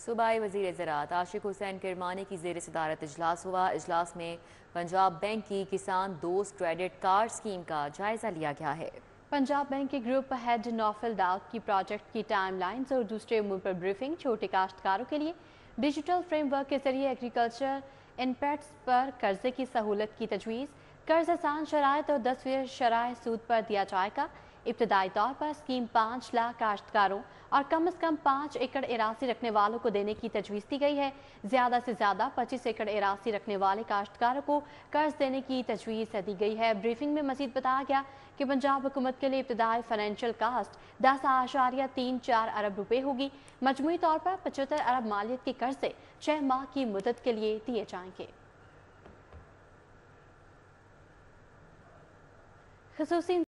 सूबाई वजीर ज़रात आशिक हुसैन किरमानी की जेर सदारत अजलास हुआ अजलास में पंजाब बैंक की किसान दोस्त क्रेडिट कार्ड स्कीम का जायज़ा लिया गया है पंजाब बैंक के ग्रुप हेड नौफिल दाग की प्रोजेक्ट की टाइमलाइंस और दूसरे उम्र पर ब्रीफिंग छोटे काश्तकारों के लिए डिजिटल फ्रेमवर्क के जरिए एग्रीकल्चर इनपैट पर कर्जे की सहूलत की तजवीज़ कर्ज आसान शराय और तो दस फीसद शराय सूद पर दिया जाएगा इब्तदाई तौर पर स्कीम पाँच लाख काश्तकारों और कम अज कम पाँच एकड़ एरासी रखने वालों को देने की तजवीज़ दी गई है ज़्यादा से ज़्यादा पच्चीस एकड़ एरासी रखने वाले काश्तकारों को कर्ज देने की तजवीज़ दी गई है ब्रीफिंग में मजीद बताया गया कि पंजाब हुकूमत के लिए इब्तदाई फाइनेंशियल कास्ट दस आशारिया तीन चार अरब रुपये होगी मजमू तौर पर पचहत्तर अरब मालियत के कर्ज छह माह की मदद के लिए दिए जाएंगे खसूस